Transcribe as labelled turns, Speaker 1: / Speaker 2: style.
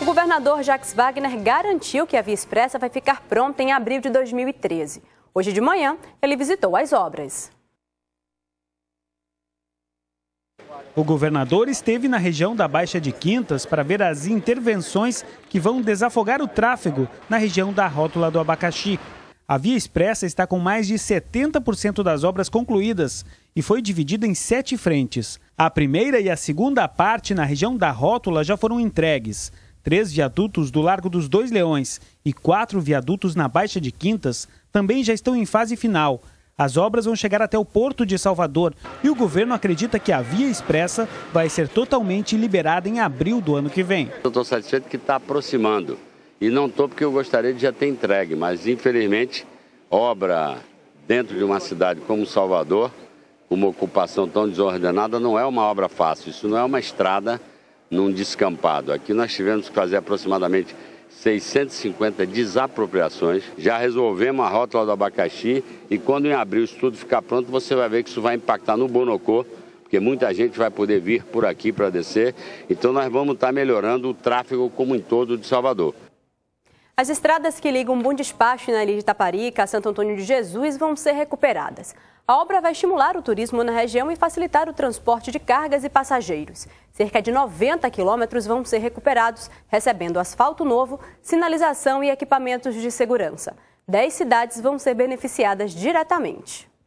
Speaker 1: O governador Jax Wagner garantiu que a Via Expressa vai ficar pronta em abril de 2013. Hoje de manhã, ele visitou as obras.
Speaker 2: O governador esteve na região da Baixa de Quintas para ver as intervenções que vão desafogar o tráfego na região da Rótula do Abacaxi. A Via Expressa está com mais de 70% das obras concluídas e foi dividida em sete frentes. A primeira e a segunda parte na região da Rótula já foram entregues. Três viadutos do Largo dos Dois Leões e quatro viadutos na Baixa de Quintas também já estão em fase final. As obras vão chegar até o porto de Salvador e o governo acredita que a via expressa vai ser totalmente liberada em abril do ano que vem. Eu estou
Speaker 3: satisfeito que está aproximando e não estou porque eu gostaria de já ter entregue, mas infelizmente obra dentro de uma cidade como Salvador, uma ocupação tão desordenada, não é uma obra fácil, isso não é uma estrada num descampado. Aqui nós tivemos que fazer aproximadamente 650 desapropriações. Já resolvemos a rótula do abacaxi e quando em abril isso tudo ficar pronto, você vai ver que isso vai impactar no Bonocô, porque muita gente vai poder vir por aqui para descer. Então nós vamos estar melhorando o tráfego como em todo de Salvador.
Speaker 1: As estradas que ligam Bom Despacho na ilha de Itaparica a Santo Antônio de Jesus vão ser recuperadas. A obra vai estimular o turismo na região e facilitar o transporte de cargas e passageiros. Cerca de 90 quilômetros vão ser recuperados, recebendo asfalto novo, sinalização e equipamentos de segurança. Dez cidades vão ser beneficiadas diretamente.